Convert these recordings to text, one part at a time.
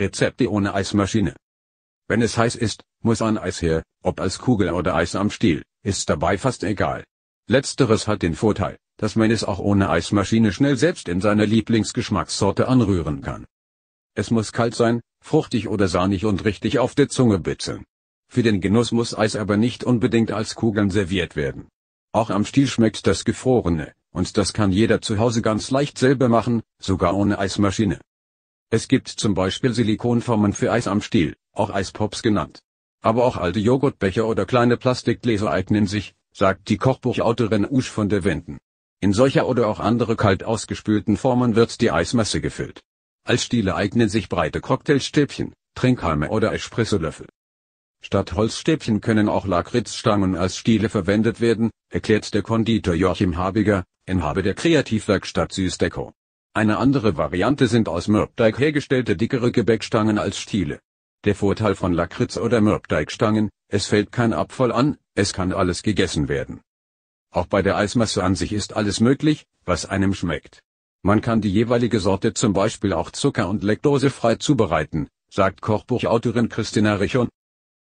Rezepte ohne Eismaschine. Wenn es heiß ist, muss ein Eis her, ob als Kugel oder Eis am Stiel, ist dabei fast egal. Letzteres hat den Vorteil, dass man es auch ohne Eismaschine schnell selbst in seiner Lieblingsgeschmackssorte anrühren kann. Es muss kalt sein, fruchtig oder sahnig und richtig auf der Zunge bitzeln. Für den Genuss muss Eis aber nicht unbedingt als Kugeln serviert werden. Auch am Stiel schmeckt das Gefrorene, und das kann jeder zu Hause ganz leicht selber machen, sogar ohne Eismaschine. Es gibt zum Beispiel Silikonformen für Eis am Stiel, auch Eispops genannt. Aber auch alte Joghurtbecher oder kleine Plastikgläser eignen sich, sagt die Kochbuchautorin Usch von der Wenden. In solcher oder auch andere kalt ausgespülten Formen wird die Eismasse gefüllt. Als Stiele eignen sich breite Cocktailstäbchen, Trinkhalme oder Espressolöffel. Statt Holzstäbchen können auch Lakritzstangen als Stiele verwendet werden, erklärt der Konditor Joachim Habiger, Inhaber der Kreativwerkstatt Süßdeko. Eine andere Variante sind aus Mürbteig hergestellte dickere Gebäckstangen als Stiele. Der Vorteil von Lakritz- oder Mürbteigstangen, es fällt kein Abfall an, es kann alles gegessen werden. Auch bei der Eismasse an sich ist alles möglich, was einem schmeckt. Man kann die jeweilige Sorte zum Beispiel auch zucker- und leckdosefrei zubereiten, sagt Kochbuchautorin Christina Richon.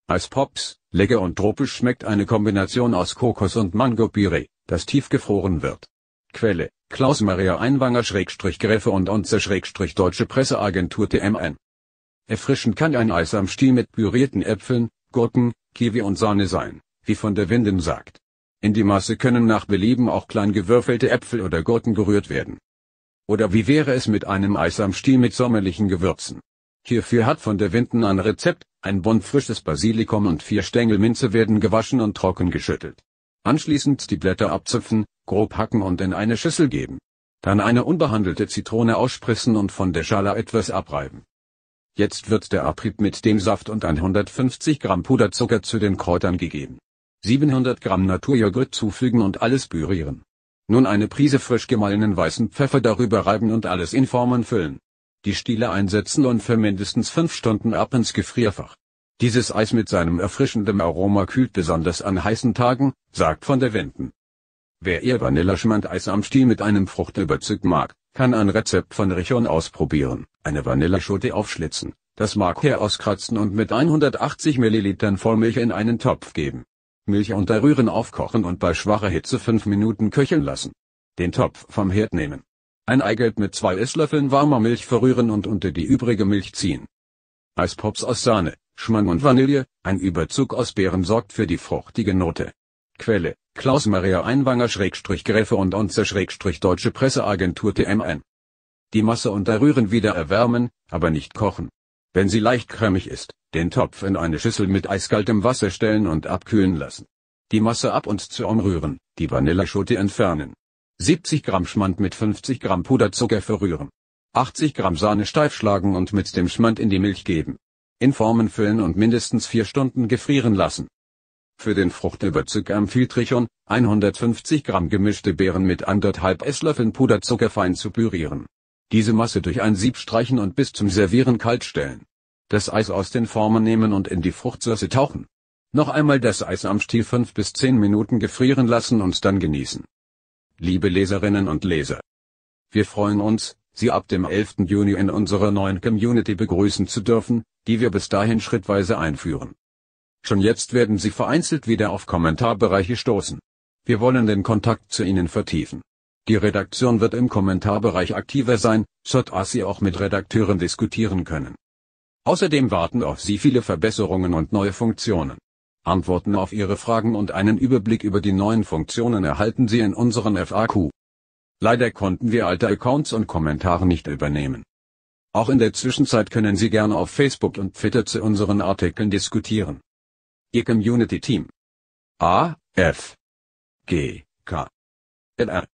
Als Pops, lecker und tropisch schmeckt eine Kombination aus Kokos und Mango-Püree, das tiefgefroren wird. Quelle Klaus-Maria Einwanger-Gräfe und Onze-Deutsche Presseagentur TMN. Erfrischend kann ein Eis am Stiel mit pürierten Äpfeln, Gurken, Kiwi und Sahne sein, wie von der Winden sagt. In die Masse können nach Belieben auch klein gewürfelte Äpfel oder Gurken gerührt werden. Oder wie wäre es mit einem Eis am Stiel mit sommerlichen Gewürzen? Hierfür hat von der Winden ein Rezept, ein Bund frisches Basilikum und vier Stängel Minze werden gewaschen und trocken geschüttelt. Anschließend die Blätter abzupfen, grob hacken und in eine Schüssel geben. Dann eine unbehandelte Zitrone ausspritzen und von der Schale etwas abreiben. Jetzt wird der Abrieb mit dem Saft und 150 Gramm Puderzucker zu den Kräutern gegeben. 700 Gramm Naturjoghurt zufügen und alles pürieren. Nun eine Prise frisch gemahlenen weißen Pfeffer darüber reiben und alles in Formen füllen. Die Stiele einsetzen und für mindestens 5 Stunden ab ins Gefrierfach. Dieses Eis mit seinem erfrischenden Aroma kühlt besonders an heißen Tagen, sagt von der Wenden. Wer ihr Vanilleschmand-Eis am Stiel mit einem Fruchtüberzug mag, kann ein Rezept von Richon ausprobieren. Eine Vanilleschote aufschlitzen, das Mark herauskratzen und mit 180 Millilitern Vollmilch in einen Topf geben. Milch unterrühren aufkochen und bei schwacher Hitze 5 Minuten köcheln lassen. Den Topf vom Herd nehmen. Ein Eigelb mit zwei Esslöffeln warmer Milch verrühren und unter die übrige Milch ziehen. Eispops aus Sahne, Schmang und Vanille, ein Überzug aus Beeren sorgt für die fruchtige Note. Quelle, Klaus-Maria Einwanger-Gräfe und Onze-Deutsche Presseagentur TMN. Die Masse unter Rühren wieder erwärmen, aber nicht kochen. Wenn sie leicht cremig ist, den Topf in eine Schüssel mit eiskaltem Wasser stellen und abkühlen lassen. Die Masse ab und zu umrühren, die Vanillaschote entfernen. 70 Gramm Schmand mit 50 Gramm Puderzucker verrühren. 80 Gramm Sahne steif schlagen und mit dem Schmand in die Milch geben. In Formen füllen und mindestens 4 Stunden gefrieren lassen. Für den Fruchtewürzig Amphitrychon, 150 Gramm gemischte Beeren mit anderthalb Esslöffeln Puderzucker fein zu pürieren. Diese Masse durch ein Sieb streichen und bis zum Servieren kalt stellen. Das Eis aus den Formen nehmen und in die Fruchtsauce tauchen. Noch einmal das Eis am Stiel 5 bis 10 Minuten gefrieren lassen und dann genießen. Liebe Leserinnen und Leser. Wir freuen uns, Sie ab dem 11. Juni in unserer neuen Community begrüßen zu dürfen, die wir bis dahin schrittweise einführen. Schon jetzt werden Sie vereinzelt wieder auf Kommentarbereiche stoßen. Wir wollen den Kontakt zu Ihnen vertiefen. Die Redaktion wird im Kommentarbereich aktiver sein, sodass Sie auch mit Redakteuren diskutieren können. Außerdem warten auf Sie viele Verbesserungen und neue Funktionen. Antworten auf Ihre Fragen und einen Überblick über die neuen Funktionen erhalten Sie in unseren FAQ. Leider konnten wir alte Accounts und Kommentare nicht übernehmen. Auch in der Zwischenzeit können Sie gerne auf Facebook und Twitter zu unseren Artikeln diskutieren. Ihr Community Team. A, F, G, K, L, R.